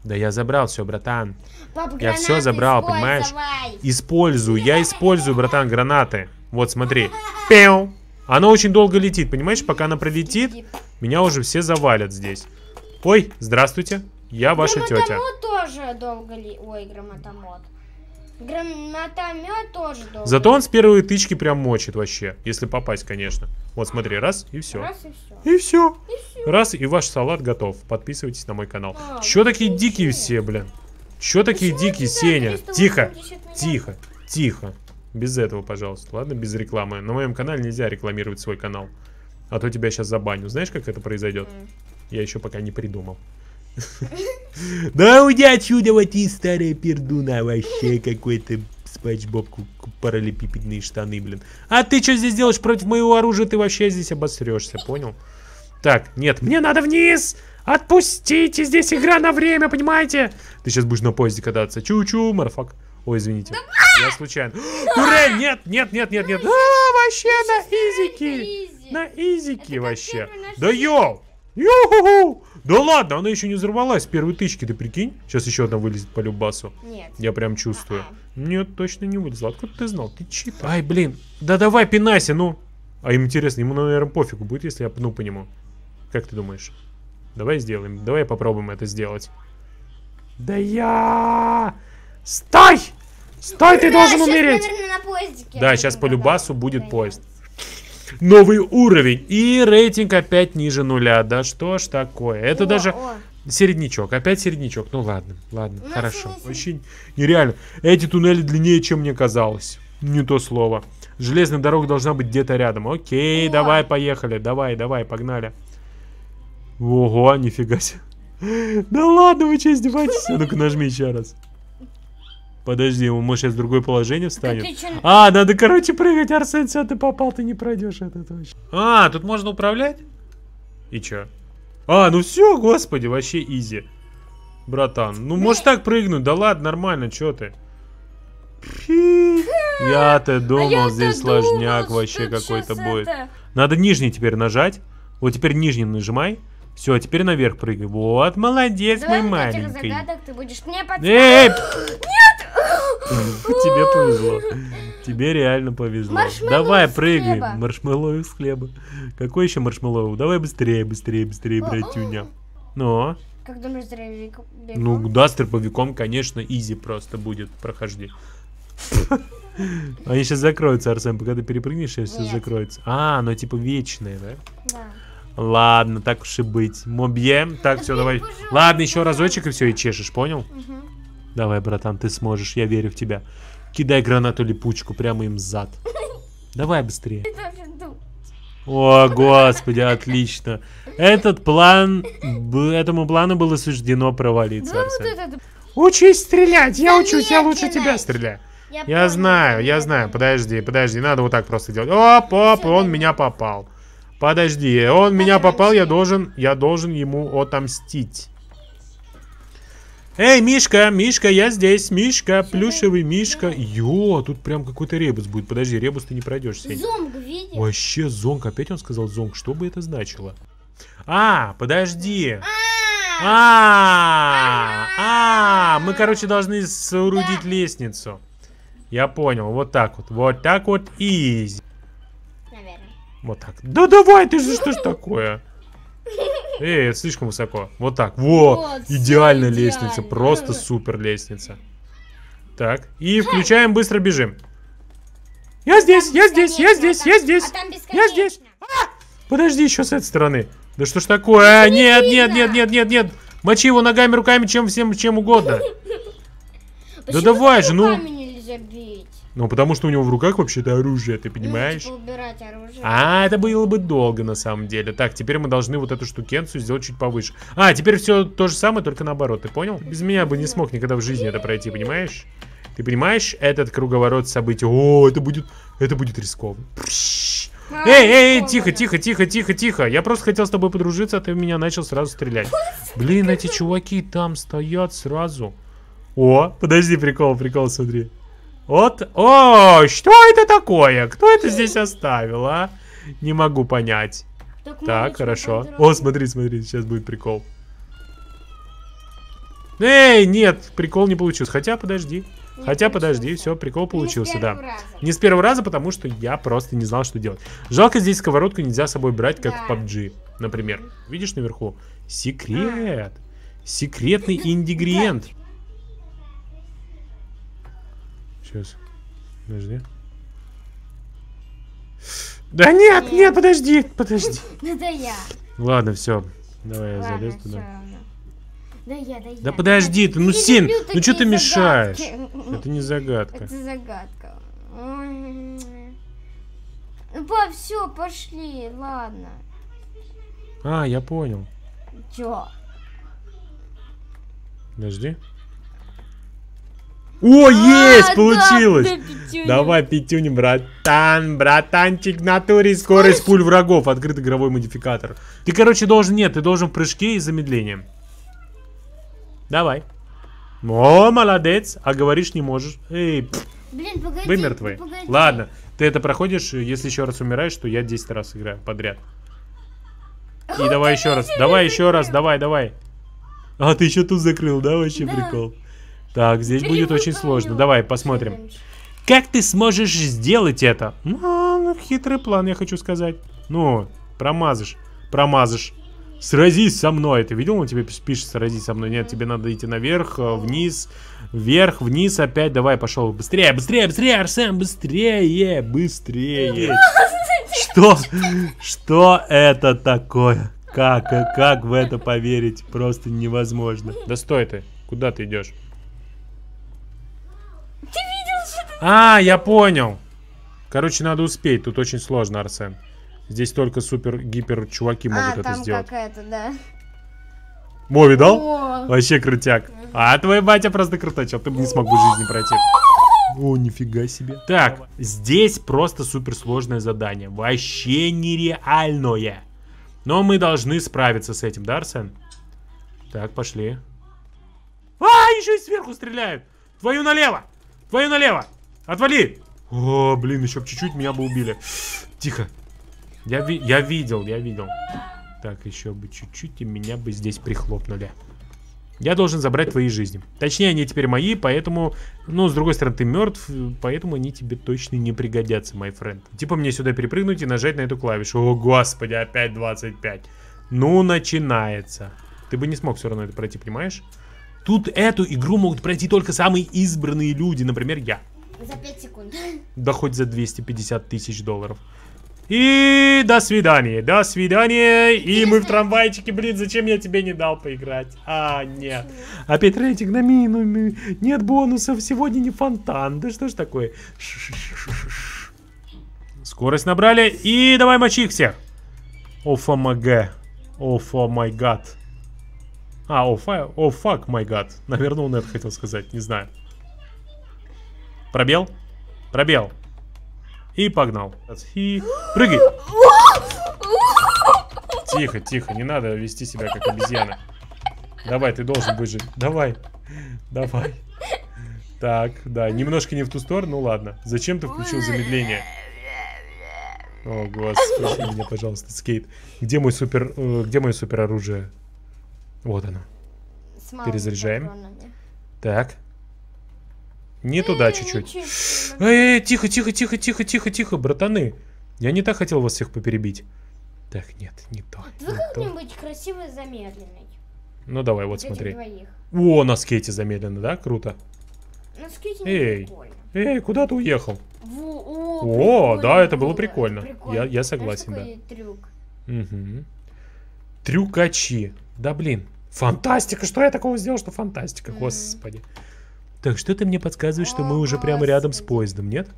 Да я забрал все, братан. Пап, я все забрал, понимаешь? Использую, я использую, братан, гранаты. Вот, смотри. Пеу. Она очень долго летит, понимаешь? Пока она пролетит, меня уже все завалят здесь. Ой, здравствуйте. Я ваша тетя. тоже долго ли... Ой, громотомот. Гранатомет тоже должен. Зато он с первой тычки прям мочит вообще. Если попасть, конечно. Вот смотри, раз и все. Раз и все. И все. Раз и ваш салат готов. Подписывайтесь на мой канал. А, Че такие дикие все, блин? Че такие дикие, Сеня? Тихо, тихо, тихо. Без этого, пожалуйста. Ладно, без рекламы. На моем канале нельзя рекламировать свой канал. А то тебя сейчас забаню. Знаешь, как это произойдет? Mm. Я еще пока не придумал. *laughs* Да у тебя чудово и старая пердуна вообще какой-то Спэч паралепипедные штаны, блин. А ты что здесь делаешь против моего оружия? Ты вообще здесь обосрешься, понял? Так, нет, мне надо вниз! Отпустите, здесь игра на время, понимаете? Ты сейчас будешь на поезде кататься. Чу-чу, марфак. Ой, извините. Я случайно. Курей, *gasps* нет, нет, нет, нет, нет. А, вообще на изике. На изике вообще. Да ёл! Ю-ху-ху! Да ладно, она еще не взорвалась. Первые тычки, ты прикинь? Сейчас еще одна вылезет по любасу. Нет. Я прям чувствую. А-а. Нет, точно не вылезла. Откуда ты знал? Ты читал. Ай, блин. Да давай, пинайся, ну. А им интересно, ему, наверное, пофигу будет, если я пну по нему. Как ты думаешь? Давай сделаем. Давай попробуем это сделать. Да я... Стой! Стой, ты должен умереть! на поездике. Да, сейчас по любасу будет поезд новый уровень. И рейтинг опять ниже нуля. Да что ж такое? Это о, даже... О. Середнячок, опять середнячок. Ну ладно, ладно, ну, хорошо. Середня. Вообще нереально. Эти туннели длиннее, чем мне казалось. Не то слово. Железная дорога должна быть где-то рядом. Окей, О. давай, поехали. Давай, давай, погнали. Ого, нифига себе. *laughs* Да ладно, вы что, издеваетесь? Ну-ка, нажми еще раз. Подожди, мы сейчас в другое положение встанем. А, надо, короче, прыгать, Арсен, все, а ты попал, ты не пройдешь этот. точно. А, тут можно управлять? И чё? А, ну все, господи, вообще изи. Братан, ну, ну можешь так прыгнуть, да ладно, нормально, чё ты? *laughs* Я-то а думал, здесь сложняк вообще какой-то будет. Надо нижний теперь нажать. Вот теперь нижним нажимай. Все, теперь наверх прыгай. Вот, молодец, мой маленький. Эй! *laughs* Тебе повезло. Тебе реально повезло. Давай, прыгай. Маршмеллоу из хлеба. Какой еще маршмеллоу? Давай быстрее, быстрее, быстрее, братюня. Ну? А? Как думаешь, Ну, дастер по веком, конечно, изи просто будет. Прохожди. Они сейчас а закроются, Арсен, пока ты перепрыгнешь, сейчас все закроется. А, оно типа вечное, да? Да. Ладно, так уж и быть. Мобье. Так, все, давай. Ладно, еще разочек и все, и чешешь, понял? Угу. Давай, братан, ты сможешь, я верю в тебя. Кидай гранату липучку прямо им зад. Давай быстрее. О, господи, отлично. Этот план, этому плану было суждено провалиться, Арсен. Учись стрелять, я учусь, я лучше тебя стреляю. Я, я знаю, я знаю, подожди, подожди, надо вот так просто делать. О, пап, он меня попал. Подожди, он меня попал, я должен, я должен ему отомстить. Эй, Мишка, Мишка, я здесь. Мишка, плюшевый Мишка. Йо, тут прям какой-то ребус будет. Подожди, ребус ты не пройдешь сегодня. Зонг, видишь? Вообще, зонг. Опять он сказал зонг. Что бы это значило? А, подожди. А, а, а мы, короче, должны соорудить лестницу. Я понял, вот так вот. Вот так вот и... Вот так. Да давай, ты же что ж такое? *laughs* Эй, это слишком высоко. Вот так. Во! Вот, идеальная идеально. лестница. Просто супер лестница. Так. И включаем, быстро бежим. Я здесь, я здесь, я здесь, а я здесь. Я здесь. А! Подожди, еще с этой стороны. Да что ж такое? А, нет, нет, нет, нет, нет, нет. Мочи его ногами, руками, чем всем, чем угодно. *laughs* Да давай же, ну. Нельзя бить? Ну, потому что у него в руках вообще-то оружие, ты понимаешь? Ну, типа убирать оружие. А, это было бы долго, на самом деле. Так, теперь мы должны вот эту штукенцию сделать чуть повыше. А, теперь все то же самое, только наоборот, ты понял? Без меня бы не смог никогда в жизни это пройти, понимаешь? Ты понимаешь этот круговорот событий? О, это будет, это будет рискованно. Эй, эй, эй, тихо, тихо, тихо, тихо, тихо. Я просто хотел с тобой подружиться, а ты меня начал сразу стрелять. *laughs* Блин, эти чуваки там стоят сразу. О, подожди, прикол, прикол, смотри. Вот. О, что это такое? Кто это здесь оставил, а? Не могу понять. Так, хорошо. О, смотри, смотри, сейчас будет прикол. Эй, нет, прикол не получился. Хотя, подожди. Не Хотя, подожди, все, прикол получился, да. Раза. Не с первого раза, потому что я просто не знал, что делать. Жалко, здесь сковородку нельзя с собой брать, как да. в PUBG, например. Видишь наверху? А. Секрет. Секретный ингредиент. Сейчас. Подожди. Да нет, нет, нет подожди, подожди. Это *laughs* я. Ладно, все. Давай я залез туда. Да я, да я. Да подожди ты, ну Син, ну что ты мешаешь? *laughs* Это не загадка. Это загадка. Ну, пап, все, пошли, ладно. А, я понял. Чё? Подожди. О, а, есть, получилось. Давай, пятюнем, братан, братанчик, натуре, скорость, скорость пуль врагов, открыт игровой модификатор. Ты, короче, должен, нет, ты должен прыжки и замедление. Давай. О, молодец, а говоришь не можешь. Эй, Блин, погоди, Вы мертвы. Погоди. Ладно, ты это проходишь, если еще раз умираешь, то я 10 раз играю подряд. И давай еще раз, давай еще раз, давай, давай. А, ты еще тут закрыл, да, вообще прикол. Так, здесь будет очень сложно. Давай посмотрим. Как ты сможешь сделать это? Ну, ну, хитрый план, я хочу сказать. Ну, промазышь, промазышь. Сразись со мной. Ты видел, он тебе пишет, сразись со мной. Нет, тебе надо идти наверх, э, вниз, вверх, вниз опять. Давай, пошел. Быстрее, быстрее, быстрее, Арсен, быстрее, быстрее. Что? Что это такое? Как, как в это поверить? Просто невозможно. Да стой ты, куда ты идешь? А, я понял. Короче, надо успеть. Тут очень сложно, Арсен. Здесь только супер-гипер чуваки а, могут а, это сделать. А, там да. Во, видал? О! Вообще крутяк. А твой батя просто крутачок. Ты бы не смог бы жизни пройти. О, нифига себе. Так, здесь просто суперсложное задание. Вообще нереальное. Но мы должны справиться с этим, да, Арсен? Так, пошли. А, еще и сверху стреляют. Твою налево! Твою налево! Отвали! О, блин, еще чуть-чуть меня бы убили. Тихо. Я, ви я видел, я видел. Так, еще бы чуть-чуть, и меня бы здесь прихлопнули. Я должен забрать твои жизни. Точнее, они теперь мои, поэтому... Ну, с другой стороны, ты мертв, поэтому они тебе точно не пригодятся, мой френд. Типа мне сюда перепрыгнуть и нажать на эту клавишу. О, господи, опять 25. Ну, начинается. Ты бы не смог все равно это пройти, понимаешь? Тут эту игру могут пройти только самые избранные люди, например, я. За 5 секунд. *laughs* Да хоть за 250 тысяч долларов. И до свидания, до свидания. И мы в трамвайчике, блин, зачем я тебе не дал поиграть? А, нет. Опять рейтинг на минимуме. Нет бонусов, сегодня не фонтан. Да что ж такое? Скорость набрали. И давай мочи их всех. Офа МГ. Офа май гад. А, офа, оф фак май гад. Наверное, он это хотел сказать, не знаю. Пробел. Пробел. И погнал. И прыгай. Тихо, тихо, не надо вести себя как обезьяна. Давай, ты должен быть Давай. Давай. Так, да, немножко не в ту сторону, ну ладно. Зачем ты включил замедление? О, господи, меня, пожалуйста, скейт. Где мой супер... Э, где мое супероружие? Вот оно. Перезаряжаем. Так. Не туда э, чуть-чуть. Эй, -э, тихо, тихо, тихо, тихо, тихо, тихо, братаны. Я не так хотел вас всех поперебить. Так, нет, не то. Вы как-нибудь красиво замедленный. Ну давай, вот смотри. О, на скейте замедленно, да? Круто. На скейте Эй. Эй, куда ты уехал? В, о, о да, это было прикольно. прикольно. Я, я согласен, Знаешь, да. Трюк? Угу. Трюкачи. Да блин. Фантастика! Что я такого сделал, что фантастика? Mm -hmm. Господи. Так, что ты мне подсказываешь, что мы уже прямо рядом с поездом, нет?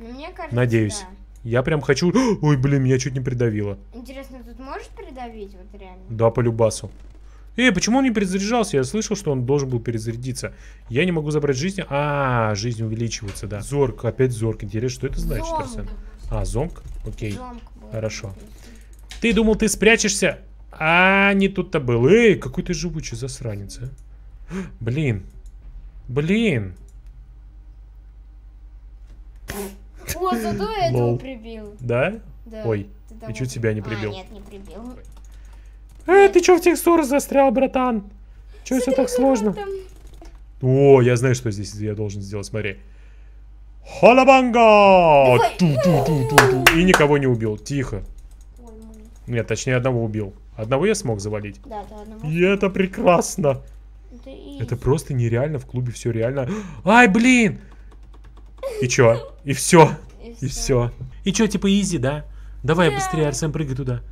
Ну, мне кажется, Надеюсь. Я прям хочу... *gasps* Ой, блин, меня чуть не придавило. Интересно, тут можешь придавить вот реально? Да, по любасу. Эй, почему он не перезаряжался? Я слышал, что он должен был перезарядиться. Я не могу забрать жизнь. А, жизнь увеличивается, да. Зорк, опять зорк. Интересно, что это значит, зомк. Арсен? А, зомк? Окей. Хорошо. Ты думал, ты спрячешься? А, не тут-то был. Эй, какой ты живучий засранец, а. *gasps* Блин, Блин. О, зато я этого прибил. Да? Да. Ой, и чуть тебя не а, прибил. А, нет, не прибил. Э, ты чё в текстуру застрял, братан? Чё все так сложно? О, я знаю, что здесь я должен сделать, смотри. Халабанга! И никого не убил, тихо. Нет, точнее, одного убил. Одного я смог завалить. Да, да, одного. И это прекрасно. Это просто нереально, в клубе все реально... *gasps* Ай, блин! И чё? И все. И все. И чё, типа изи, да? Давай быстрее, Арсен, прыгай туда.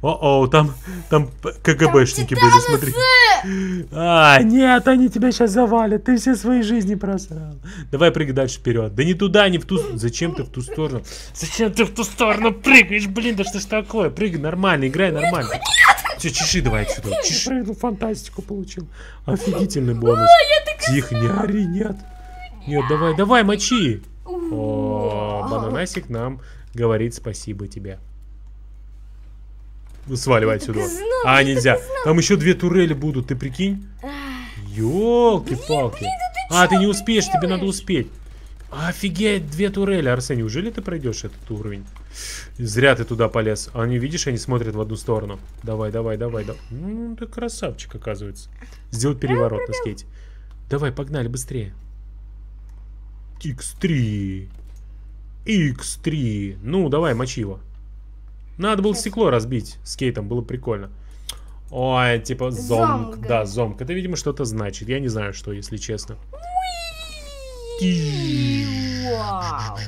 О-оу, там, там КГБшники там были, смотри. А, нет, они тебя сейчас завалят. Ты все свои жизни просрал. Давай прыгай дальше вперед. Да не туда, не в ту... Зачем ты в ту сторону? Зачем ты в ту сторону прыгаешь? Блин, да что ж такое? Прыгай нормально, играй нормально. Все, чеши давай отсюда. Чеши. Прыгнул, фантастику получил. Офигительный бонус. Тихо, не ори, нет. Нет, давай, давай, мочи. О, бананасик нам говорит спасибо тебе. Ну, сваливай отсюда. А, нельзя. Там еще две турели будут, ты прикинь? Ёлки-палки. А, ты не успеешь, тебе надо успеть. Офигеть, две турели. Арсений, неужели ты пройдешь этот уровень? Зря ты туда полез. А они, видишь, они смотрят в одну сторону. Давай, давай, давай. Да... Ну, ты красавчик, оказывается. Сделать переворот на скейте. Давай, погнали, быстрее. X3. X3. Ну, давай, мочи его. Надо было стекло разбить скейтом, было прикольно. Ой, типа зомк. зомк. Да, зомк. Это, видимо, что-то значит. Я не знаю, что, если честно. Вау.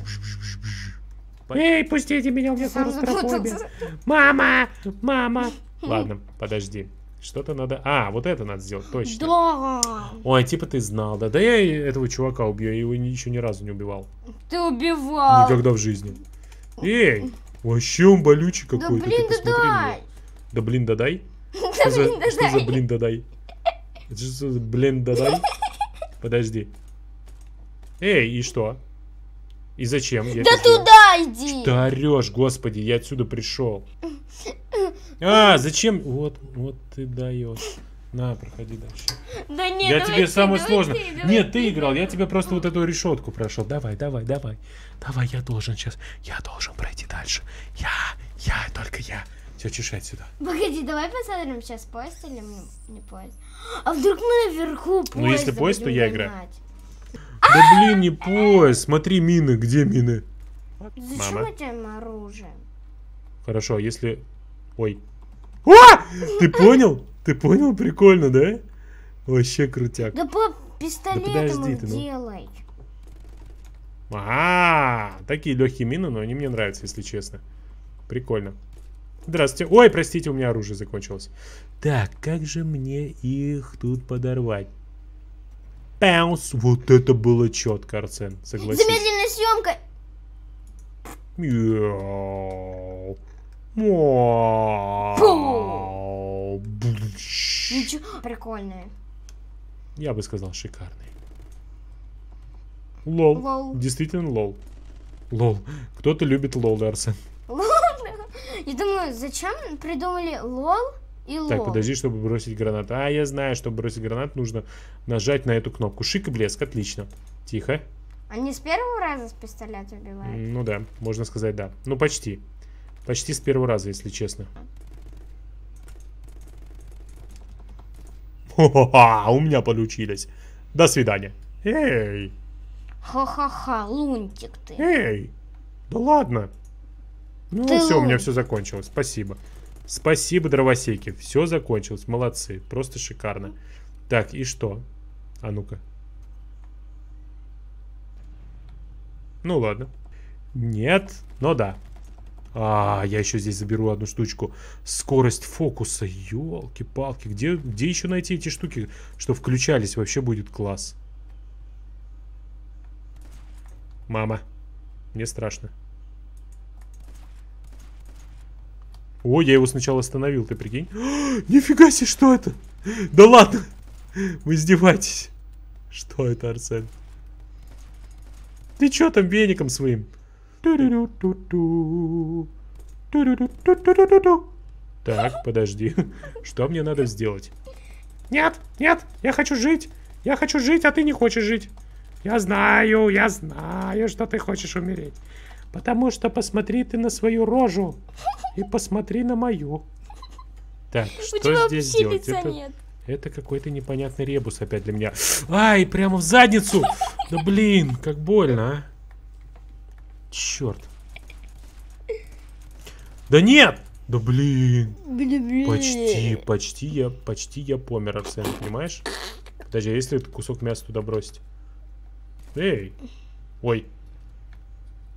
Эй, пустите меня, у меня клаустрофобия. Мама! Мама! Ладно, подожди. Что-то надо... А, вот это надо сделать, точно. Да. Ой, типа ты знал, да? Да я этого чувака убью, я его еще ни разу не убивал. Ты убивал. Никогда в жизни. Эй, Вообще он болючий какой-то. Да блин, да дай! Да блин, *laughs* да дай? Что за блин, да дай? Это что за блин, да дай? Подожди. Эй, и что? И зачем? Я да туда сделал. иди! Что орешь, господи, я отсюда пришел. А, зачем? Вот, вот ты даешь. На, проходи дальше. Да нет, Я давай тебе ты, самое давай сложное. Ты, давай нет, ты, ты играл, я тебе просто вот эту решетку прошел. Давай, давай, давай. Давай, я должен сейчас. Я должен пройти дальше. Я, я, только я. Все, чешать сюда. Погоди, давай посмотрим сейчас поезд или не поезд. А вдруг мы наверху поезд? Ну, если поезд, то я играю. Да блин, не поезд. Смотри, мины. Где мины? Зачем этим оружие? Хорошо, а если... Ой. О! А! Ты понял? Ты понял? Прикольно, да? Вообще крутяк. Да по пистолетам да ты, ну. делай. Ага, такие легкие мины, но они мне нравятся, если честно. Прикольно. Здравствуйте. Ой, простите, у меня оружие закончилось. Так, как же мне их тут подорвать? Пэнс, Вот это было четко, Арсен, Согласен. Замедленная съемка. Мяу. Мяу. Ничего, прикольные. Я бы сказал, шикарные. Лол. лол. Действительно лол. Лол. Кто-то любит лол, Арсен. Лол? Я думаю, зачем придумали лол и лол? Так, подожди, чтобы бросить гранат. А, я знаю, чтобы бросить гранат, нужно нажать на эту кнопку. Шик и блеск, отлично. Тихо. Они с первого раза с пистолета убивают? Ну да, можно сказать да. Ну почти. Почти с первого раза, если честно. Ха-ха, у меня получилось. До свидания. Эй! Ха-ха-ха, лунтик ты. Эй! Да ладно. Ну ты все, лун... у меня все закончилось. Спасибо. Спасибо, дровосеки. Все закончилось. Молодцы. Просто шикарно. Так, и что? А ну-ка. Ну ладно. Нет, но ну да. А, я еще здесь заберу одну штучку. Скорость фокуса. Елки-палки. Где, где еще найти эти штуки, что включались? Вообще будет класс. Мама. Мне страшно. О, я его сначала остановил, ты прикинь. О, *gasps* нифига себе, что это? Да ладно. Вы издеваетесь. Что это, Арсен? Ты что там веником своим? Так, подожди. *laughs* Что мне надо сделать? Нет, нет, я хочу жить. Я хочу жить, а ты не хочешь жить. Я знаю, я знаю, что ты хочешь умереть. Потому что посмотри ты на свою рожу и посмотри на мою. Так, что здесь делать? Это, это какой-то непонятный ребус опять для меня. Ай, прямо в задницу! Да блин, как больно, а. Черт. Да нет! Да блин. блин, блин. Почти, почти я, почти я помер, Арсен, понимаешь? Подожди, а если кусок мяса туда бросить? Эй! Ой.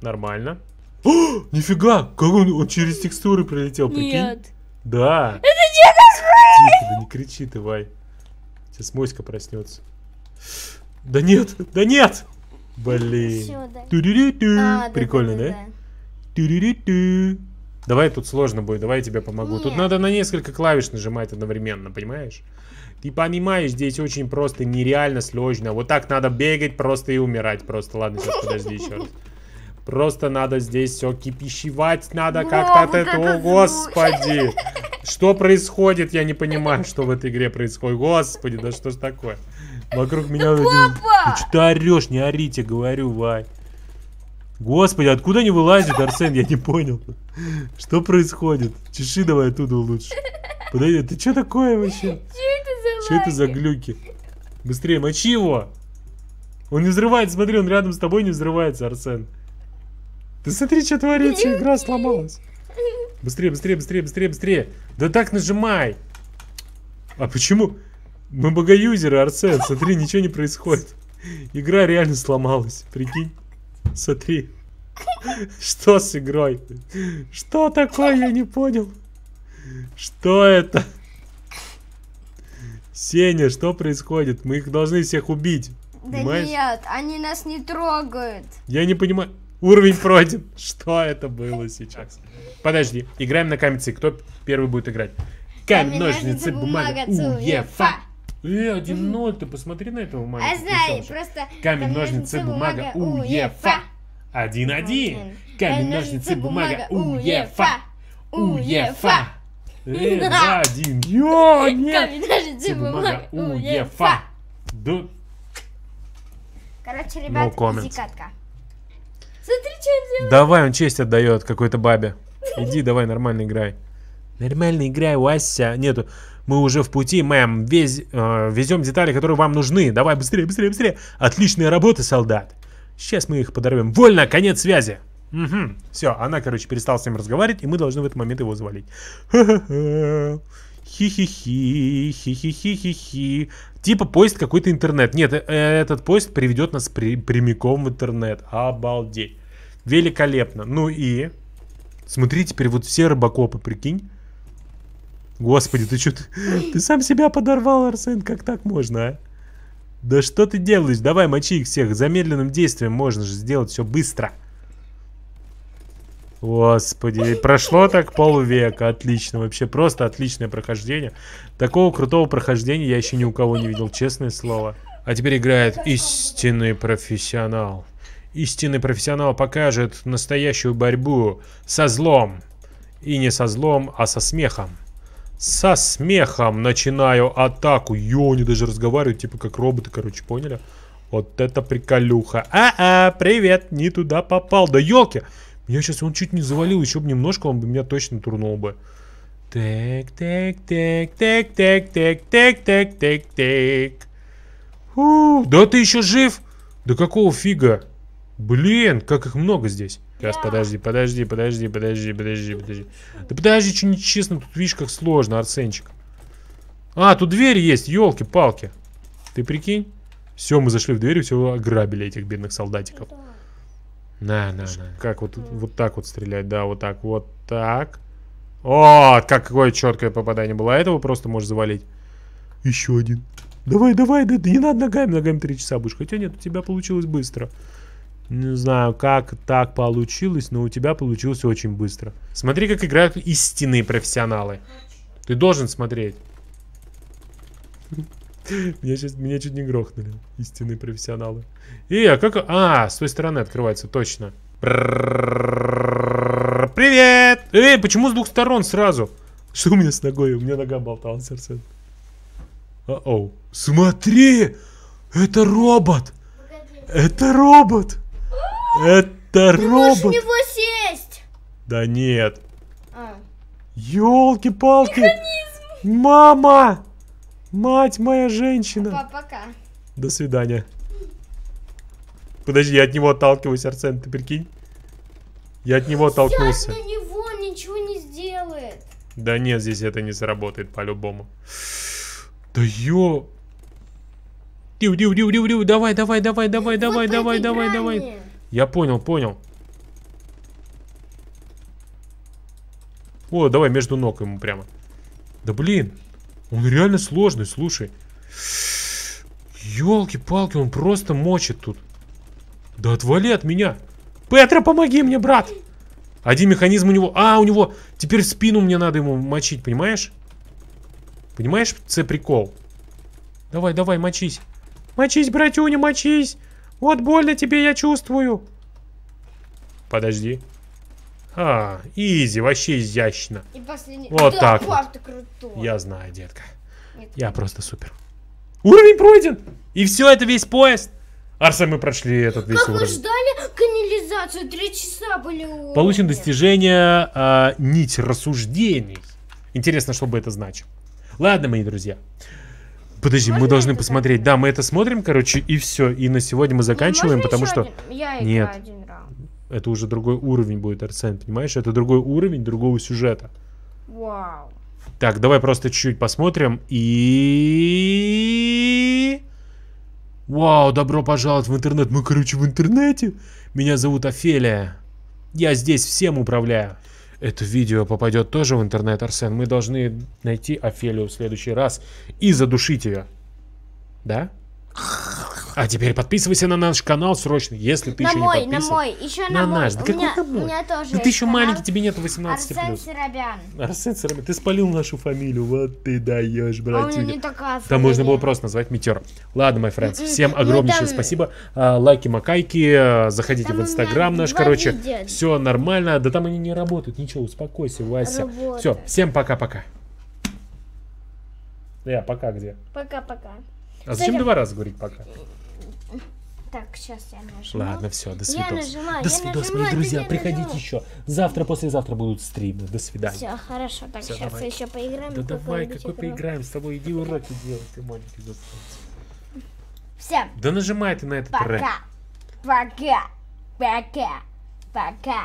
Нормально. О, *gasps* нифига! Как он, он через текстуры прилетел, прикинь? Нет. Да. Это не Тихо, да не кричи ты, Вай. Сейчас моська проснется. Да нет, да нет! Блин. Ту-ду-ду-ду. А, Прикольно, да? да, да? да. ту Давай тут сложно будет, давай я тебе помогу. Тут надо на несколько клавиш нажимать одновременно, понимаешь? Ты понимаешь, здесь очень просто, нереально сложно. Вот так надо бегать просто и умирать просто. Ладно, сейчас подожди еще раз. Просто надо здесь все кипищевать, надо как-то от этого, господи. Что происходит, я не понимаю, что в этой игре происходит. Господи, да что ж такое? Вокруг меня... Да папа! Ты что орешь? Не орите, говорю, Вай. Господи, откуда они вылазят, Арсен? Я не понял. Что происходит? Чеши давай оттуда лучше. подойди, ты что такое вообще? Что это за глюки? Быстрее, мочи его! Он не взрывается, смотри, он рядом с тобой не взрывается, Арсен. Ты смотри, что творится, игра сломалась. Быстрее, быстрее, быстрее, быстрее, быстрее. Да так нажимай. А почему? Мы богоюзеры, Арсен, смотри, ничего не происходит. Игра реально сломалась, прикинь. Смотри. Что с игрой? Что такое, я не понял. Что это? Сеня, что происходит? Мы их должны всех убить. Да понимаешь? нет, они нас не трогают. Я не понимаю. Уровень пройден. Что это было сейчас? Подожди, играем на каменцы. Кто первый будет играть? Камень, ножницы, бумага. Уефа. Э, 1-0, ты посмотри на этого мальчика. А знаю, просто... Камень, ножницы, бумага, УЕФА. 1-1. А. А. Камень, ножницы, бумага, УЕФА. УЕФА. Э, 2-1. Йо, нет. Камень, ножницы, бумага, УЕФА. А. Э, да. Короче, ну, ребят, no зикатка. Смотри, что он делает. Давай, он честь отдает какой-то бабе. Иди, давай, нормально играй. Нормально играй, Вася. Нету. Мы уже в пути, мэм. Вез, э, везем детали, которые вам нужны. Давай, быстрее, быстрее, быстрее. Отличная работа, солдат. Сейчас мы их подорвем. Вольно, конец связи. Угу. Все, она, короче, перестала с ним разговаривать, и мы должны в этот момент его завалить. Хи-хи-хи, хи-хи-хи-хи-хи. Типа поезд какой-то интернет. Нет, э, этот поезд приведет нас при прямиком в интернет. Обалдеть. Великолепно. Ну и... Смотри, теперь вот все рыбакопы, прикинь. Господи, ты что? Ты, сам себя подорвал, Арсен, как так можно, а? Да что ты делаешь? Давай, мочи их всех. Замедленным действием можно же сделать все быстро. Господи, прошло так полвека. Отлично, вообще просто отличное прохождение. Такого крутого прохождения я еще ни у кого не видел, честное слово. А теперь играет истинный профессионал. Истинный профессионал покажет настоящую борьбу со злом. И не со злом, а со смехом со смехом начинаю атаку. Йо, они даже разговаривают, типа как роботы, короче, поняли? Вот это приколюха. А-а, привет, не туда попал. Да елки! Меня сейчас он чуть не завалил, еще бы немножко, он бы меня точно турнул бы. Так, так, так, так, так, так, так, так, так, так. Фу, да ты еще жив? Да какого фига? Блин, как их много здесь. Сейчас, подожди, подожди, подожди, подожди, подожди, подожди. Да подожди, что нечестно, тут видишь, как сложно, Арсенчик. А, тут дверь есть, елки-палки. Ты прикинь? Все, мы зашли в дверь и все ограбили этих бедных солдатиков. На, на, на. Как вот, вот так вот стрелять, да, вот так, вот так. О, как какое четкое попадание было. А этого просто можешь завалить. Еще один. Давай, давай, да, не надо ногами, ногами три часа будешь. Хотя нет, у тебя получилось быстро. Не знаю, как так получилось, но у тебя получилось очень быстро. Смотри, как играют истинные профессионалы. Ты должен смотреть. *laughs* Меня, чуть не грохнули. Истинные профессионалы. И, а как... А, с той стороны открывается, точно. Привет! Эй, почему с двух сторон сразу? Что у меня с ногой? У меня нога болталась, Арсен. О-оу. Смотри! Это робот! Это робот! Это Ты робот. Ты него сесть. Да нет. А. Ёлки-палки. Механизм. Мама. Мать моя женщина. Папа, пока. До свидания. Подожди, я от него отталкиваюсь, Арсен, ты прикинь? Я от него оттолкнулся. Я на него, ничего не сделает. Да нет, здесь это не заработает по-любому. Да ё... Дю, дю, дю, дю, дю, давай, давай, давай, давай, давай, давай, давай, давай. Я понял, понял. О, давай между ног ему прямо. Да блин, он реально сложный, слушай. Ёлки-палки, он просто мочит тут. Да отвали от меня. Петра, помоги мне, брат. Один механизм у него... А, у него... Теперь спину мне надо ему мочить, понимаешь? Понимаешь, це прикол? Давай, давай, мочись. Мочись, братюня, мочись. Вот больно тебе я чувствую. Подожди. А, изи, вообще изящно. И последний. Вот да, так. Вот. Я знаю, детка. Нет. Я просто супер. Уровень пройден! И все, это весь поезд. Арса, мы прошли этот весь как уровень. мы ждали канализацию, три часа были уровни. Получен достижение э, нить рассуждений. Интересно, что бы это значило. Ладно, мои друзья. Подожди, мы должны посмотреть. Да, мы это смотрим, короче, и все. И на сегодня мы заканчиваем, потому что... Нет. Это уже другой уровень будет, Арсен, понимаешь? Это другой уровень другого сюжета. Вау. Так, давай просто чуть-чуть посмотрим. И... Вау, добро пожаловать в интернет. Мы, короче, в интернете. Меня зовут Офелия. Я здесь всем управляю. Это видео попадет тоже в интернет, Арсен. Мы должны найти Офелию в следующий раз и задушить ее. Да? А теперь подписывайся на наш канал срочно, если ты на еще мой, не подписан. На мой, еще на, на мой. наш. Да у какой меня, мой? У меня тоже да ты еще канал. маленький, тебе нету 18 Арсен плюс. Сиробян. Арсен Сиробян. Ты спалил нашу фамилию, вот ты даешь, братюня. А у меня не такая Там можно было просто назвать Метер. Ладно, мои френдс, всем ну, огромнейшее там... спасибо. А, лайки, макайки, э, заходите там в инстаграм наш, короче. Видео. Все нормально, да там они не работают, ничего, успокойся, Вася. Работа. Все, всем пока-пока. Я э, пока где? Пока-пока. А зачем Кстати, два раза говорить пока? Так, сейчас я нажимаю. Ладно, все, до свидания. Я нажимаю, до свидания, мои друзья, приходите нажимаю. еще. Завтра, послезавтра будут стримы. До свидания. Все, хорошо, так, все, сейчас давай. еще поиграем. Да давай, какой игру. поиграем с тобой, иди уроки делай, ты маленький засранец. Все. Да нажимай ты на этот Пока. рэп. Пока. Пока. Пока.